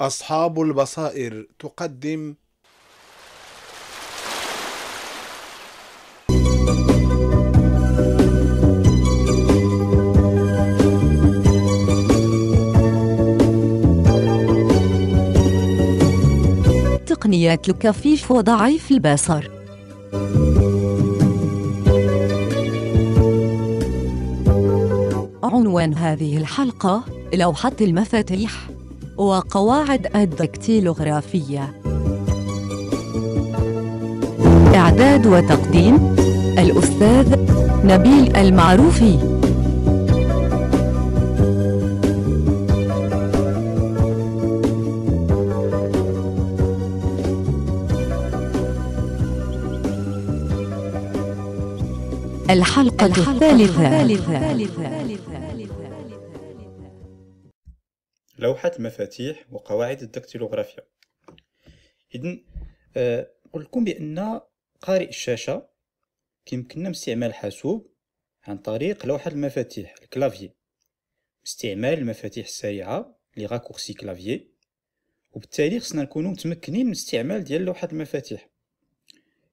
أصحاب البصائر تقدم تقنيات الكفيف وضعيف البصر عنوان هذه الحلقة لوحة المفاتيح وقواعد الدكتيلوغرافية إعداد وتقديم الأستاذ نبيل المعروفي الحلقة, الحلقة الثالثة لوحة مفاتيح وقواعد الدكتيلوغرافيا إذن آه، قلت لكم بأن قارئ الشاشة كيمكننا استعمال حاسوب عن طريق لوحة المفاتيح الكلافيي استعمال المفاتيح السريعة لي غاكورسي كلافيي وبالتالي خصنا نكون متمكنين من استعمال ديال لوحة المفاتيح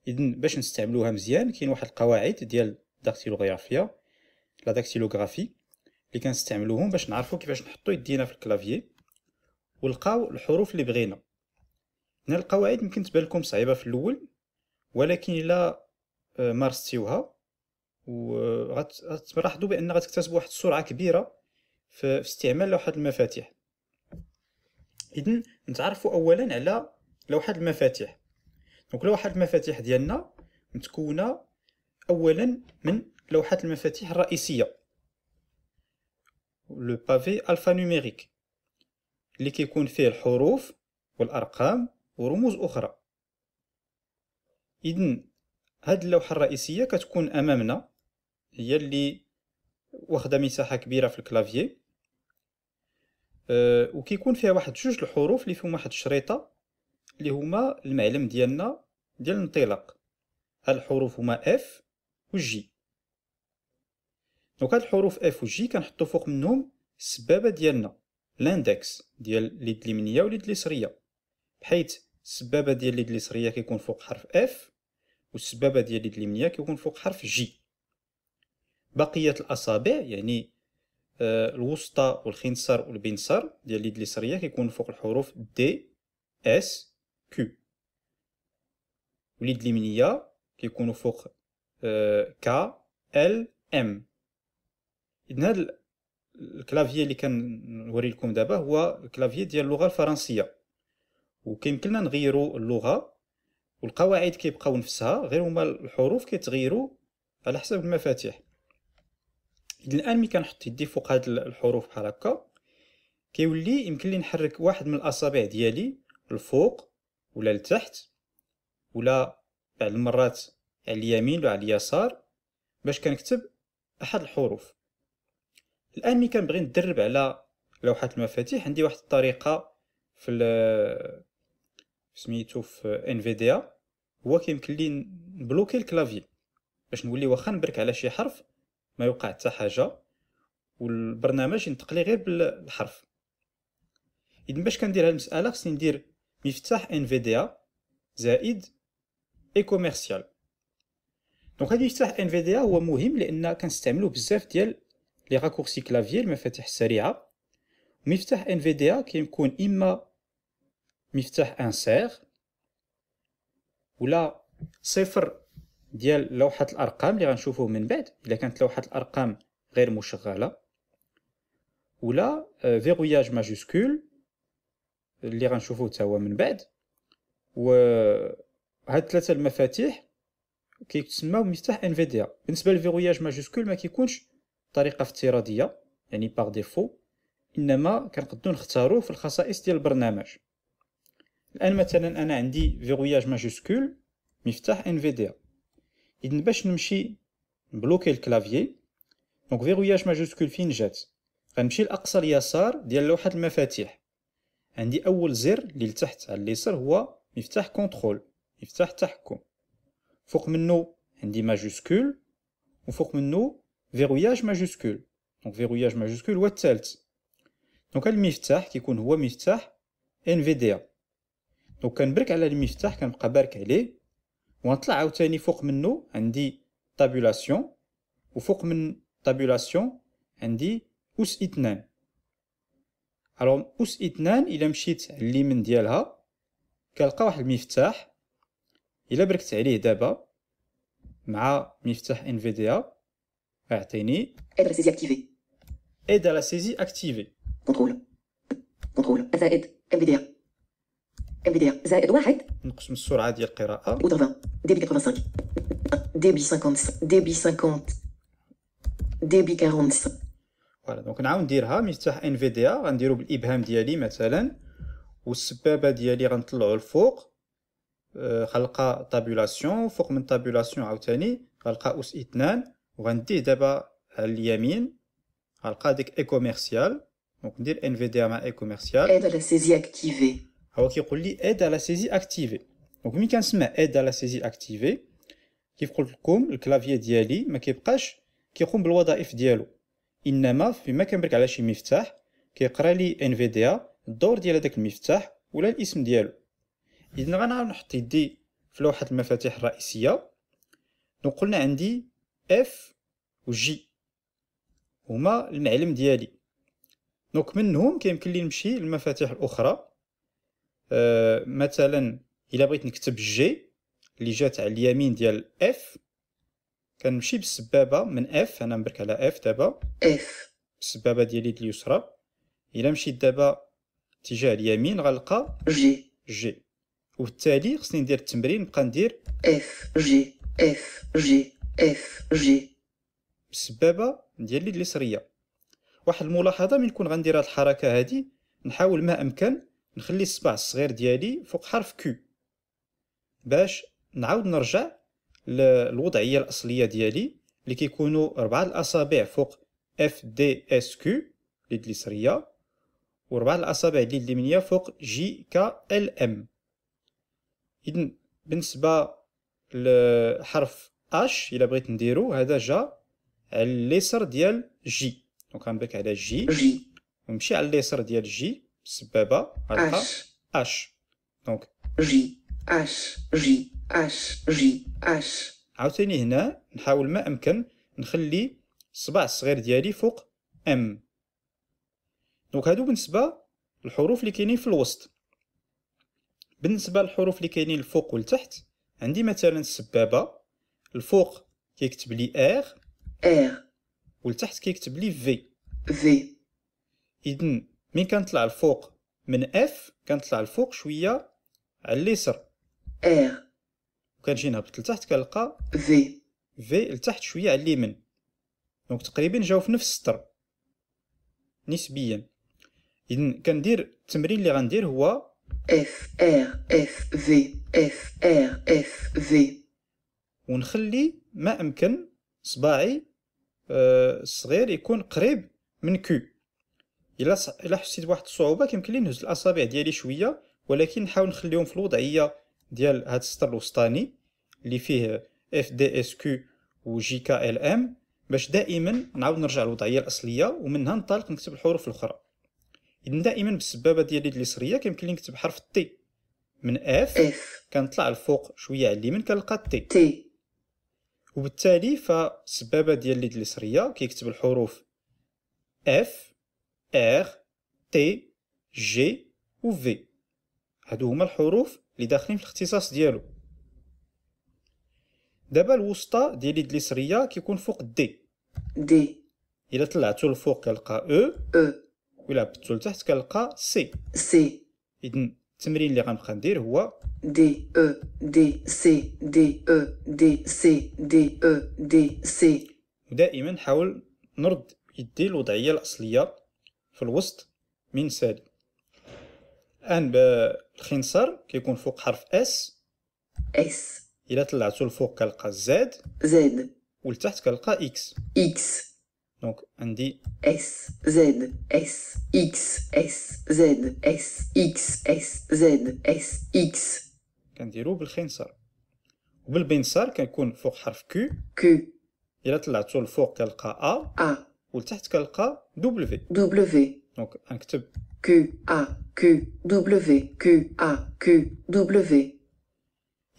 إذن باش نستعملوها مزيان كاين واحد القواعد ديال داكتيلوغرافيا لا داكتيلوغرافي اللي كنستعملوهم باش نعرفوا كيفاش نحطوا يدينا في الكلافيي ولقاو الحروف اللي بغينا هنا القواعد ممكن تبان لكم صعيبه في الاول ولكن الا آه، مارستيوها وغتلاحظوا آه، بان غتكتسبوا واحد السرعه كبيره في استعمال لوحه المفاتيح اذا نتعرفوا اولا على لوحه المفاتيح دونك لوحه المفاتيح ديالنا متكونه اولا من لوحات المفاتيح الرئيسيه لو بافي الفانوميريك اللي كيكون فيه الحروف والارقام ورموز اخرى اذن هاد اللوحه الرئيسيه كتكون امامنا هي اللي واخده مساحه كبيره في الكلافيي أه وكيكون فيها واحد جوج الحروف اللي فيهم واحد الشريطه اللي هما المعلم ديالنا ديال الانطلاق الحروف هما اف و جي دونك هاد الحروف اف و جي كنحطو فوق منهم السبابه ديالنا لاندكس ديال اليد اليمنيه و اليد اليسريه بحيث السبابه ديال اليد اليسريه كيكون فوق حرف اف و السبابة ديال اليد اليمنيه كيكون فوق حرف جي بقيه الاصابع يعني آه، و الوسطى والخنصر والبنصر ديال اليد اليسريه كيكون فوق الحروف دي اس و واليد اليمنيه كيكونوا فوق ك كا ال ام اذن هذا الكلافيي اللي كنوري لكم دابا هو الكلافيي ديال اللغه الفرنسيه وكيمكننا نغيروا اللغه والقواعد كيبقاو نفسها غير هما الحروف كيتغيروا على حسب المفاتيح الان ملي كنحط يدي فوق هاد الحروف بحال هكا كيولي يمكن لي نحرك واحد من الاصابع ديالي الفوق ولا لتحت ولا بعض المرات على اليمين ولا على اليسار باش كنكتب احد الحروف الان ملي كنبغي ندرب على لوحات المفاتيح عندي واحد الطريقه في سميتو في انفيديا هو كيمكن لي نبلوكي الكلافي باش نولي واخا نبرك على شي حرف ما يوقع حتى حاجه والبرنامج ينتقلي لي غير بالحرف اذا باش كندير هاد المساله خصني ندير مفتاح انفيديا زائد اي كوميرسيال دونك هاد مفتاح انفيديا هو مهم لان كنستعملو بزاف ديال لي راكورسي كلافيي المفاتيح السريعه مفتاح ان في دي ا كيكون اما مفتاح انسير ولا صفر ديال لوحه الارقام اللي غنشوفوه من بعد الا كانت لوحه الارقام غير مشغله ولا فيغوياج ماجوسكول اللي غنشوفوه حتى هو من بعد و هاد ثلاثه المفاتيح كيتسماو مفتاح ان في دي بالنسبه للفيغوياج ماجوسكول ما كيكونش بطريقه افتراضيه يعني باغ ديفو انما كنقدروا نختاروه في الخصائص ديال البرنامج الان مثلا انا عندي فيغوياج ماجوسكول مفتاح ان في دي اذن باش نمشي نبلوكي الكلافيي دونك فيغوياج ماجوسكول فين جات غنمشي لاقصى اليسار ديال لوحه المفاتيح عندي اول زر اللي لتحت على اليسار هو مفتاح كونترول مفتاح تحكم فوق منه عندي ماجوسكول وفوق منه verrouillage majuscule donc verrouillage majuscule هو الثالث دونك المفتاح كيكون هو مفتاح NVDA دونك كنبرك على المفتاح كنبقى بارك عليه ونطلع عاوتاني فوق منه عندي طابولاسيون وفوق من طابولاسيون عندي أس اثنان الوغ أس اثنان إلا مشيت على اليمين ديالها كنلقى واحد المفتاح إلا بركت عليه دابا مع مفتاح NVDA اعطيني aide à la saisie activée aide à la saisie activée زائد MVDA MVDA زائد واحد نقسم السرعة ديال القراءة hauteur 20 débit 85 débit 50 débit 50 débit 45 فوالا دونك نعاود نديرها مفتاح انفيديا غنديرو بالابهام ديالي مثلا والسبابة ديالي غنطلعو الفوق غنلقى طابولاسيون فوق من طابولاسيون عاوتاني غنلقى اس اثنان وغندي دابا على اليمين غنلقى ديك اي كوميرسيال دونك ندير ان في دي مع اي كوميرسيال ايد على سيزي اكتيفي هو كيقول لي ايد على سيزي اكتيفي دونك ملي كنسمع ايد على سيزي اكتيفي كيف قلت لكم الكلافيه ديالي ما كيبقاش كيقوم بالوظائف ديالو انما فيما كنبرك على شي مفتاح كيقرا لي ان في دي الدور ديال هذاك المفتاح ولا الاسم ديالو اذا غنعاود نحط يدي في لوحه المفاتيح الرئيسيه دونك قلنا عندي اف و جي هما المعلم ديالي دونك منهم كيمكن لي نمشي للمفاتيح الاخرى أه مثلا الا بغيت نكتب جي اللي جات على اليمين ديال اف كنمشي بالسبابه من اف انا مبرك على اف دابا اف السبابه ديالي اليسرى الا مشيت دابا اتجاه اليمين غنلقى جي جي وبالتالي خصني ندير التمرين نبقى ندير اف جي اف جي اف جي السبابه ديال اليد اليسريه واحد الملاحظه من نكون غندير هاد الحركه هادي نحاول ما امكن نخلي الصبع الصغير ديالي فوق حرف كيو باش نعاود نرجع للوضعيه الاصليه ديالي اللي كيكونوا اربعه الاصابع فوق اف دي اس كيو اليد اليسريه وربعه الاصابع اليد اليمنيه فوق جي كا ال ام اذا بالنسبه لحرف اش الا بغيت نديرو هذا جا على اليسر ديال جي دونك غنبك على جي ونمشي على اليسر ديال جي السبابه هكا اش دونك جي اش جي اش جي اش عاوتاني هنا نحاول ما امكن نخلي الصباع الصغير ديالي فوق ام دونك هادو بالنسبه للحروف اللي كاينين في الوسط بالنسبه للحروف اللي كاينين الفوق والتحت عندي مثلا السبابه الفوق كيكتب لي ار ار والتحت كيكتب لي في في إذن من كنطلع الفوق من اف كنطلع الفوق شويه على اليسر ار وكنجي نهبط لتحت كنلقى في في لتحت شويه على اليمين دونك تقريبا جاو في نفس السطر نسبيا إذن كندير التمرين اللي غندير هو اف ار اف في اف ار اف في ونخلي ما امكن صباعي آه، الصغير يكون قريب من كو الا الا حسيت بواحد الصعوبه كيمكن لي نهز الاصابع ديالي شويه ولكن نحاول نخليهم في الوضعيه ديال هاد السطر الوسطاني اللي فيه اف دي اس كو و جي كا ال ام باش دائما نعاود نرجع للوضعيه الاصليه ومنها ننطلق نكتب الحروف الاخرى اذا دائما بالسبابه ديالي اليسريه كيمكن لي نكتب حرف تي من اف كنطلع لفوق شويه على اليمين كنلقى تي وبالتالي فالسبابه ديال اليد اليسريه كيكتب الحروف اف ار تي جي و V هادو هما الحروف اللي داخلين في الاختصاص ديالو دابا الوسطى ديال اليد اليسريه كيكون فوق دي D الا طلعتو لفوق كنلقى او e. e. او الا هبطتو لتحت كنلقى C سي اذن التمرين اللي غنبقى ندير هو دي او دي سي دي او دي سي دي او دي سي ودائما نحاول نرد يدي الوضعيه الاصليه في الوسط من سالي الان بالخنصر كيكون فوق حرف اس اس الا طلعتو لفوق كنلقى زاد زاد ولتحت كنلقى اكس اكس دونك عندي اس زد اس اكس اس زد اس اكس اس زد اس اكس كنديرو بالخنصر اليسار كنكون فوق حرف كيو كيو الا طلعتو لفوق كنلقى ا ا ولتحت كنلقى دبليو دبليو دونك نكتب كيو ا كيو دبليو كيو ا كيو دبليو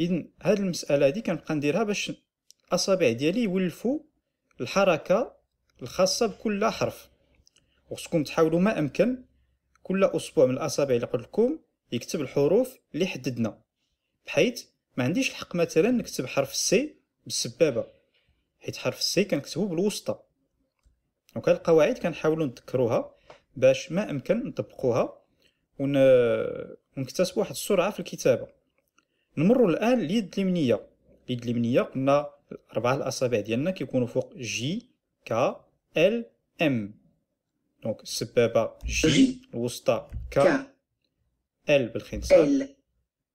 اذا هاد المساله هادي كنبقى نديرها باش الاصابع ديالي يولفو الحركه الخاصة بكل حرف وخصكم تحاولوا ما أمكن كل أسبوع من الأصابع اللي قلت لكم يكتب الحروف اللي حددنا بحيث ما عنديش الحق مثلا نكتب حرف سي بالسبابة حيت حرف سي كنكتبو بالوسطى دونك القواعد كنحاولوا نذكروها باش ما امكن نطبقوها ون... واحد السرعه في الكتابه نمروا الان اليد اليمنيه اليد اليمنيه قلنا اربعه الاصابع ديالنا كيكونوا فوق جي كا ال ام دونك السبابه جي الوسطى كا ال بالخنصر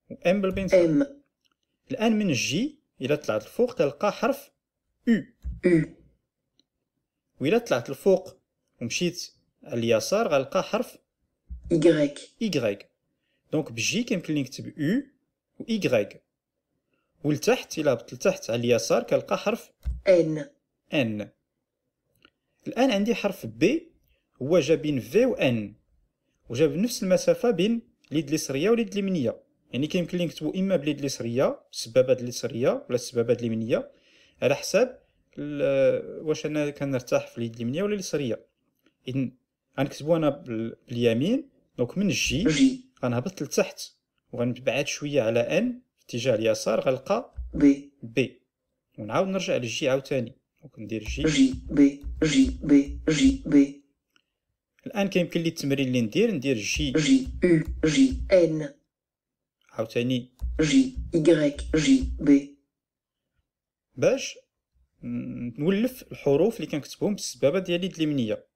وام بالبنصر ام الان من جي الى طلعت الفوق تلقى حرف يو وإلا طلعت الفوق ومشيت على اليسار غلقى حرف إيكغيك إيكغيك دونك بجي كيمكن لي نكتب او و إيكغيك ولتحت إلا هبطت لتحت على اليسار كنلقى حرف إن إن الآن عندي حرف بي هو جا بين في و ان وجا بنفس المسافة بين اليد اليسرية واليد اليمنية يعني كيمكن لي نكتبو إما باليد اليسرية السبابة اليسرية ولا السبابة اليمنية على حساب واش أنا كنرتاح في اليد اليمنية ولا اليسرية إذن غنكتبو أنا باليمين دونك من جي غنهبط لتحت وغنبعد شوية على ان في اتجاه اليسار غنلقى بي بي ونعاود نرجع للجي عاوتاني دونك ندير جي جي بي جي بي جي بي الان كيمكن لي التمرين اللي ندير ندير جي جي او جي ان عاوتاني جي ايغريك جي بي باش نولف الحروف اللي كنكتبهم بالسبابه ديالي اليمنيه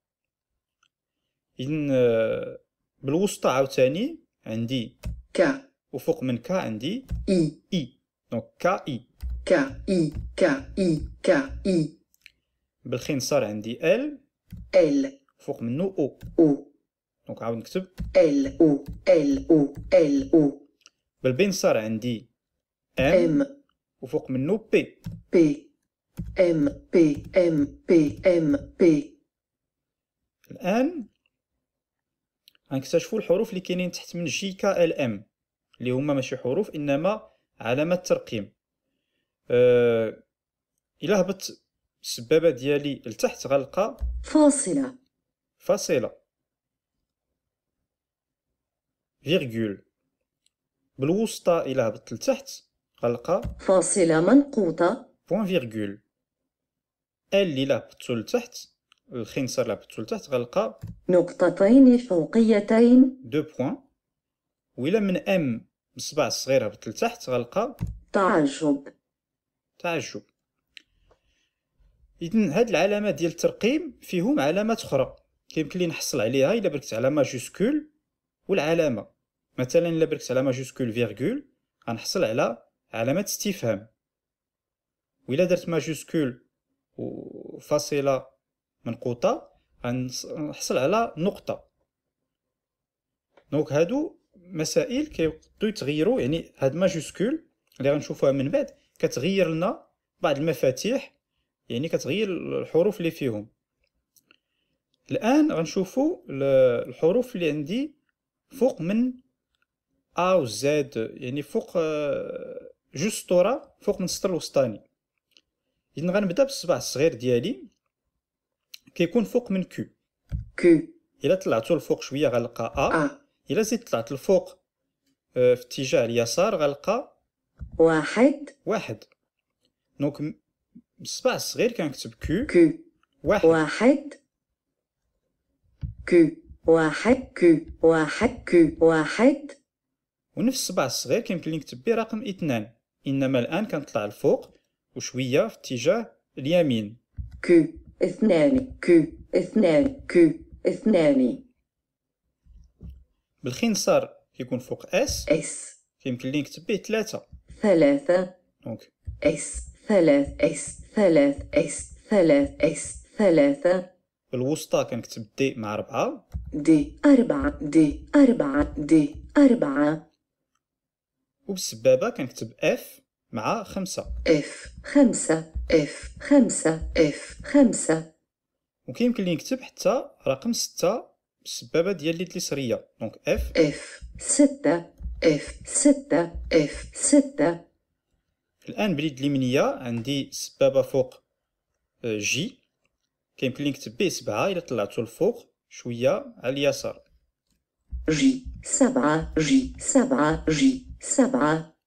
اذن آه، بالوسطى عاوتاني عندي كا وفوق من كا عندي اي اي دونك كا اي كا اي كا اي كا اي بالخين صار عندي ال ال فوق منه او او دونك عاود نكتب ال او ال او ال او بالبين صار عندي ام وفوق منه بي بي ام بي ام بي ام بي الان غنكتشفوا الحروف اللي كاينين تحت من جي كا ال ام اللي هما ماشي حروف انما علامات ترقيم أه... الى هبطت السبابه ديالي لتحت غلقة فاصله فاصله فيرغول بالوسطى الى هبطت لتحت غلقة فاصله منقوطه بوان فيرغول اللي الى هبطتو لتحت الخنصر الى هبطتو لتحت غلقة نقطتين فوقيتين دو بوان وإلى من ام الصباع الصغير هبط لتحت غلقة تعجب تعجب اذن هاد العلامه ديال الترقيم فيهم علامات اخرى كيمكن لي نحصل عليها الا بركت على ماجوسكول والعلامه مثلا الا بركت على ماجوسكول فيرغول غنحصل على علامه استفهام وإلا درت ماجوسكول وفاصله منقوطه غنحصل على نقطه دونك هادو مسائل كيقدو يتغيروا يعني هاد ماجوسكول اللي غنشوفوها من بعد كتغير لنا بعض المفاتيح يعني كتغير الحروف اللي فيهم الان غنشوفوا الحروف اللي عندي فوق من ا و زد يعني فوق آه، جوج سطوره فوق من السطر الوسطاني اذا غنبدا بالصباع الصغير ديالي كيكون فوق من كو كو الا طلعتو لفوق شويه غنلقى ا آه. الا زدت طلعت لفوق آه، في اتجاه اليسار غنلقى واحد واحد دونك بالسباس غير كنكتب كو كو واحد واحد كو واحد كو واحد كو واحد ونفس السبع الصغير كيمكن لي نكتب به رقم اثنان انما الان كنطلع الفوق وشويه في اتجاه اليمين كو اثنان كو اثنان كو اثنان بالخنصر كيكون فوق اس اس كيمكن لي نكتب به ثلاثه ثلاثه دونك اس ثلاث اس ثلاث اس ثلاث اس ثلاثة الوسطى كنكتب دي مع أربعة دي أربعة دي أربعة دي أربعة وبالسبابة كنكتب اف مع خمسة اف خمسة اف خمسة اف خمسة وكيمكن لي نكتب حتى رقم ستة بالسبابة ديال اللي تليسرية دونك اف اف ستة اف ستة اف ستة الان بليد اليمنيه عندي سبابه فوق جي آه، كيمكن لي نكتب بيه سبعه الا طلعتو الفوق شويه على اليسار جي سبعه جي سبعه جي سبعه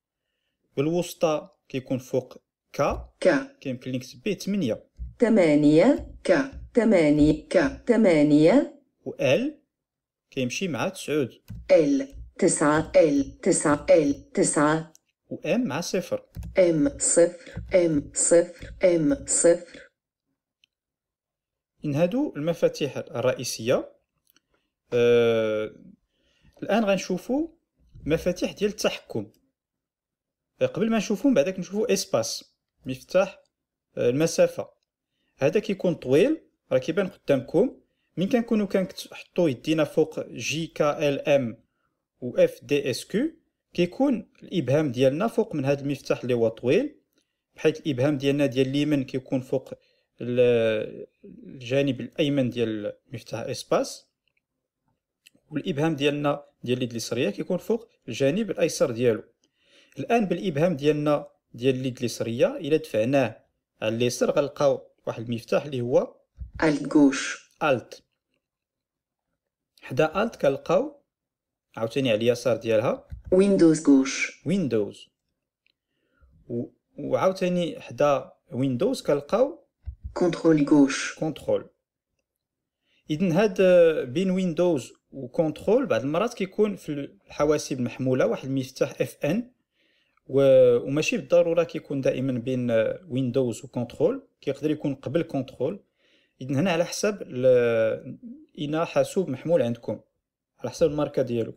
والوسطى كيكون فوق كا كا كيمكن لي نكتب بيه 8 8 كا 8 كا 8 و ال كيمشي مع تسعود ال تسعة ال تسعة ال تسعة وام مع صفر ام صفر ام صفر ام صفر إن هادو المفاتيح الرئيسية آه الآن غنشوفو مفاتيح ديال التحكم آه، قبل ما نشوفهم بعدك نشوفو اسباس مفتاح آه المسافة هذا كيكون طويل راه كيبان قدامكم من كنكونو كنحطو يدينا فوق جي كا ال ام و اف دي اس كيو كيكون الابهام ديالنا فوق من هذا المفتاح اللي هو طويل بحيث الابهام ديالنا ديال اليمين كيكون فوق الجانب الايمن ديال مفتاح اسباس والابهام ديالنا ديال اليد اليسرى كيكون فوق الجانب الايسر ديالو الان بالابهام ديالنا ديال اليد اليسرى الا دفعناه على اليسر غنلقاو واحد المفتاح اللي هو الت الت حدا الت كنلقاو عاوتاني على اليسار ديالها ويندوز غوش ويندوز وعاوتاني حدا ويندوز كنلقاو كنترول جوش كونترول اذن هاد بين ويندوز وكونترول بعض المرات كيكون في الحواسيب المحموله واحد المفتاح اف ان وماشي بالضروره كيكون دائما بين ويندوز وكونترول كيقدر يكون قبل كنترول اذن هنا على حسب انا حاسوب محمول عندكم على حسب الماركه ديالو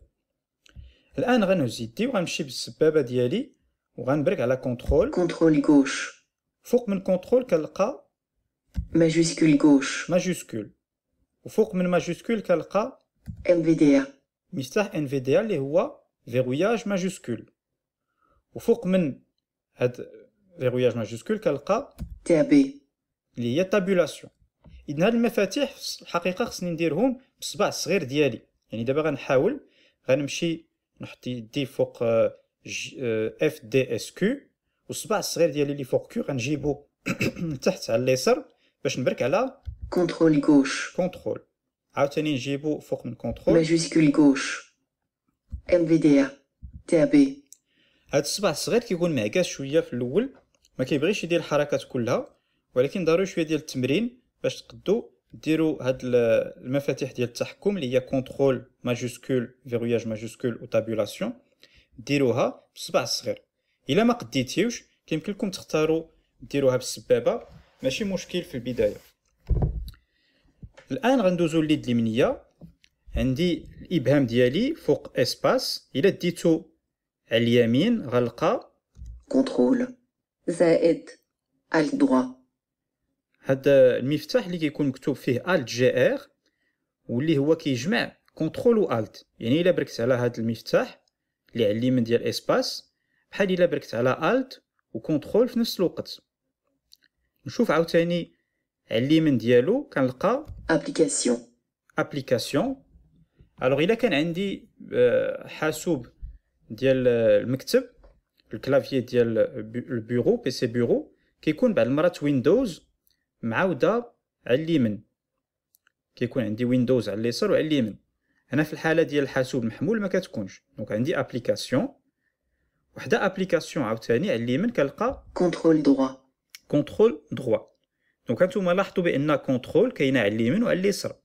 الان غنهز يدي وغنمشي بالسبابه ديالي وغنبرك على كونترول كونترول غوش فوق من كونترول كنلقى ماجوسكول غوش ماجوسكول وفوق من ماجوسكول كنلقى ان مفتاح انفيديا اللي هو فيغوياج ماجوسكول وفوق من هاد فيغوياج ماجوسكول كنلقى تابي اللي هي تابولاسيون اذن هاد المفاتيح في الحقيقه خصني نديرهم بالصباع الصغير ديالي يعني دابا غنحاول غنمشي نحط يدي فوق اف دي اس كيو والصباع الصغير ديالي اللي فوق كيو غنجيبو تحت على اليسار باش نبرك على كونترول غوش كونترول عاوتاني نجيبو فوق من كونترول ماجوسكول غوش ام في دي ا بي هاد الصباع الصغير كيكون معكاس شويه في الاول ما كيبغيش يدير الحركات كلها ولكن ضروري شويه ديال التمرين باش تقدو ديروا هاد المفاتيح ديال التحكم اللي هي كونترول ماجوسكول فيروياج ماجوسكول تابولاسيون ديروها بصبع الصغير الا ما قديتيوش كيمكن لكم تختاروا ديروها بالسبابه ماشي مشكل في البدايه الان غندوزو ليد اليمنيه عندي الابهام ديالي فوق اسباس الا ديتو على اليمين غلقه كونترول زائد على الدوا هذا المفتاح اللي كيكون مكتوب فيه الت جي ار واللي هو كيجمع كونترول و الت يعني الا بركت على هذا المفتاح اللي على اليمين ديال اسباس بحال الا بركت على الت وكونترول في نفس الوقت نشوف عاوتاني على اليمين ديالو كنلقى ابليكاسيون ابليكاسيون الوغ الا كان عندي آه، حاسوب ديال آه، المكتب الكلافيي ديال آه، البيرو بي سي بيرو كيكون بعض المرات ويندوز معاودة على اليمين كيكون عندي ويندوز على اليسار وعلى اليمين هنا في الحاله ديال الحاسوب المحمول ما كتكونش دونك عندي ابليكاسيون وحده ابليكاسيون عاوتاني على اليمين كنلقى كونترول دروا كونترول دروا دونك هانتوما لاحظتوا بان كونترول كاينه على اليمين وعلى اليسار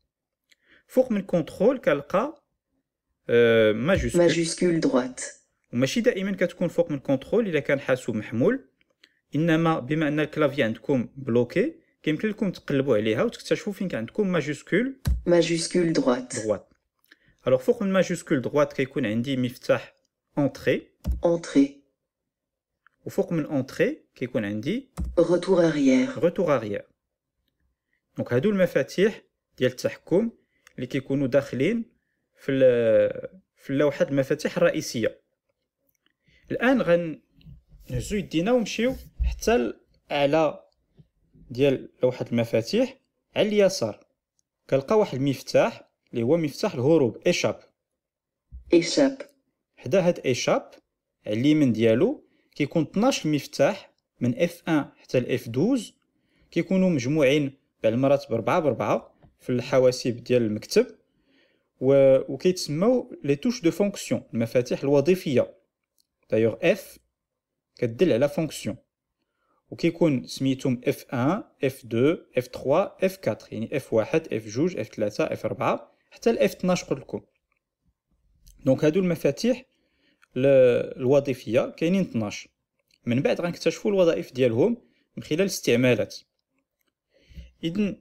فوق من كونترول كنلقى ماجوسكول ماجوسكول دروات وماشي دائما كتكون فوق من كونترول الا كان حاسوب محمول انما بما ان الكلافي عندكم بلوكي كيمكن لكم تقلبوا عليها وتكتشفوا فين عندكم ماجوسكول ماجوسكول دروات دروات الوغ فوق من ماجوسكول دروات كيكون عندي مفتاح اونتري اونتري وفوق من اونتري كيكون عندي روتور اريير روتور اريير دونك هادو المفاتيح ديال التحكم اللي كيكونوا داخلين في في اللوحه المفاتيح الرئيسيه الان غنهزو يدينا ونمشيو حتى على ديال لوحة المفاتيح على اليسار كنلقى واحد المفتاح اللي هو مفتاح الهروب إيشاب إيشاب حدا هاد إيشاب على اليمين ديالو كيكون 12 مفتاح من اف 1 حتى لاف 12 كيكونوا مجموعين بعد المرات بربعة بربعة في الحواسيب ديال المكتب و... وكيتسموا لي توش دو فونكسيون المفاتيح الوظيفيه دايوغ اف كدل على فونكسيون وكيكون سميتهم F1 F2 F3 F4 يعني F1 F2 F3 F4 حتى ال F12 قلت لكم دونك هادو المفاتيح الوظيفيه كاينين 12 من بعد غنكتشفوا الوظائف ديالهم من خلال الاستعمالات اذن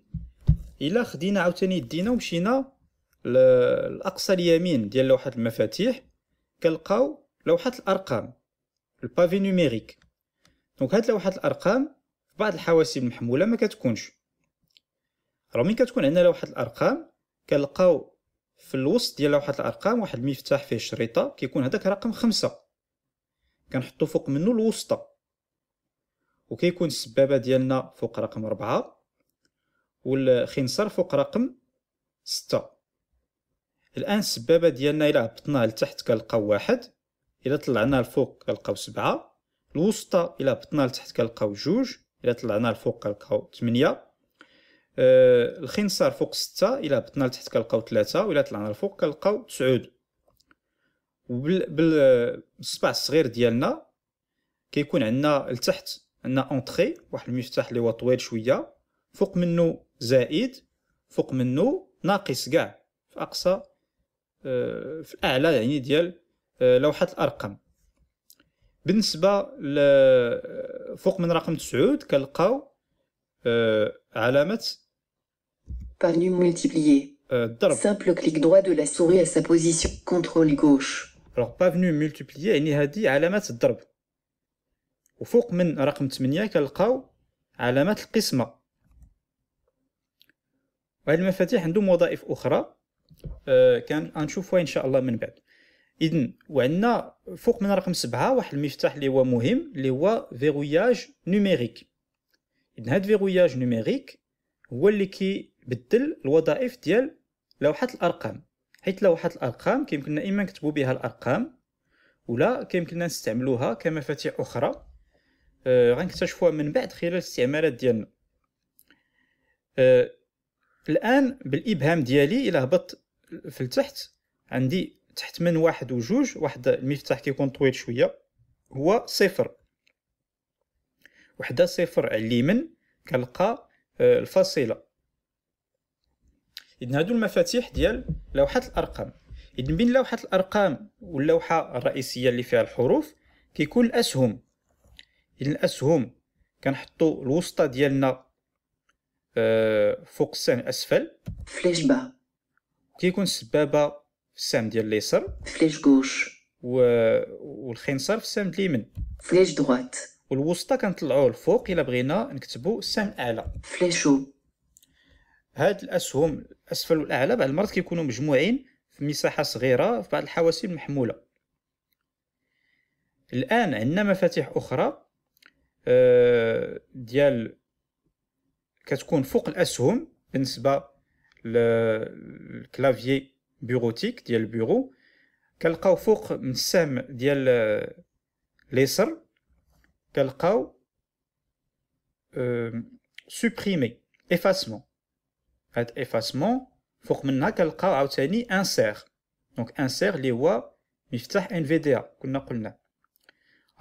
الا خدينا عاوتاني يدينا ومشينا الاقصى اليمين ديال لوحه المفاتيح كنلقاو لوحه الارقام البافي نوميريك دونك هاد لوحات الارقام في بعض الحواسيب المحموله ما كتكونش راه ملي كتكون عندنا لوحه الارقام كنلقاو في الوسط ديال لوحه الارقام واحد المفتاح فيه شريطه كيكون هذاك رقم خمسة كنحطو فوق منه الوسطى وكيكون السبابه ديالنا فوق رقم أربعة والخنصر فوق رقم ستة الان السبابه ديالنا الا هبطناها لتحت كنلقاو واحد الا طلعناها لفوق كنلقاو سبعة الوسطى الى هبطنا لتحت كنلقاو جوج الى طلعنا الفوق كنلقاو 8 آه الخنصر فوق 6 الى هبطنا لتحت كنلقاو 3 والى طلعنا الفوق كنلقاو 9 وبالصبع الصغير ديالنا كيكون عندنا لتحت عندنا اونتري واحد المفتاح اللي هو طويل شويه فوق منه زائد فوق منه ناقص كاع في اقصى آه في الاعلى يعني ديال آه لوحه الارقام بالنسبه فوق من رقم 9 كنلقاو آه، علامه par nu آه، الضرب simple clic ملتيبليي يعني هادي علامه الضرب وفوق من رقم 8 كنلقاو علامه القسمه وهاد المفاتيح عندهم وظائف اخرى آه، كان غنشوفوها ان شاء الله من بعد اذن وعندنا فوق من رقم سبعة واحد المفتاح اللي هو مهم اللي هو فيغوياج نوميريك اذن هاد فيغوياج نوميريك هو اللي كيبدل الوظائف ديال لوحة الارقام حيت لوحة الارقام كيمكننا اما نكتبو بها الارقام ولا كيمكننا نستعملوها كمفاتيح اخرى أه غنكتشفوها من بعد خلال الاستعمالات ديالنا أه الان بالابهام ديالي الى هبطت في التحت عندي تحت من واحد وجوج واحد المفتاح كيكون طويل شويه هو صفر وحده صفر على اليمين كنلقى آه، الفاصله اذن هادو المفاتيح ديال لوحه الارقام اذن بين لوحه الارقام واللوحه الرئيسيه اللي فيها الحروف كيكون الاسهم اذن الاسهم كنحطو الوسطى ديالنا آه، فوق السن اسفل فليش با كيكون السبابه السهم ديال اليسر فليش غوش و... والخنصر في السهم اليمين فليش دروات والوسطى كنطلعوه الفوق الا بغينا نكتبو السهم الاعلى فليشو هاد الاسهم الاسفل والاعلى بعض المرات كيكونوا مجموعين في مساحه صغيره في بعض الحواسيب المحموله الان عندنا مفاتيح اخرى آه، ديال كتكون فوق الاسهم بالنسبه للكلافيي بيروتيك ديال البيرو كنلقاو فوق من السهم ديال آه، ليسر كنلقاو سوبريمي آه، افاسمون هاد افاسمون فوق منها كنلقاو عاوتاني انسير دونك انسير اللي هو مفتاح ان في دي ا كنا قلنا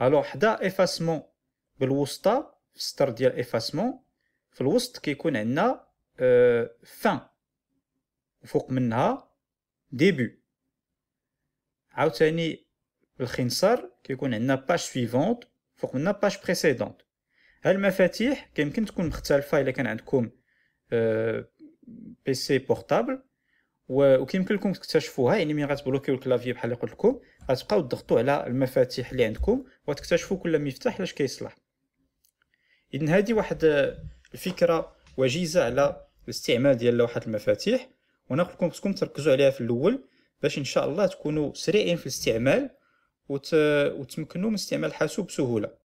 الو حدا افاسمون بالوسطى في السطر ديال افاسمون في الوسط كيكون عندنا فان آه، فوق منها ديبو عاوتاني الخنصر كيكون عندنا باج سويفونت فوق منها باج بريسيدونت هاد المفاتيح كيمكن تكون مختلفه الا كان عندكم بي سي بورتابل وكيمكن لكم تكتشفوها يعني ملي غتبلوكيو الكلافي بحال اللي قلت لكم غتبقاو تضغطوا على المفاتيح اللي عندكم وتكتشفوا كل مفتاح لاش كيصلح اذا هذه واحد الفكره وجيزه على الاستعمال ديال لوحه المفاتيح وناخذكم خصكم تركزوا عليها في الاول باش ان شاء الله تكونوا سريعين في الاستعمال وت... وتمكنوا من استعمال الحاسوب بسهوله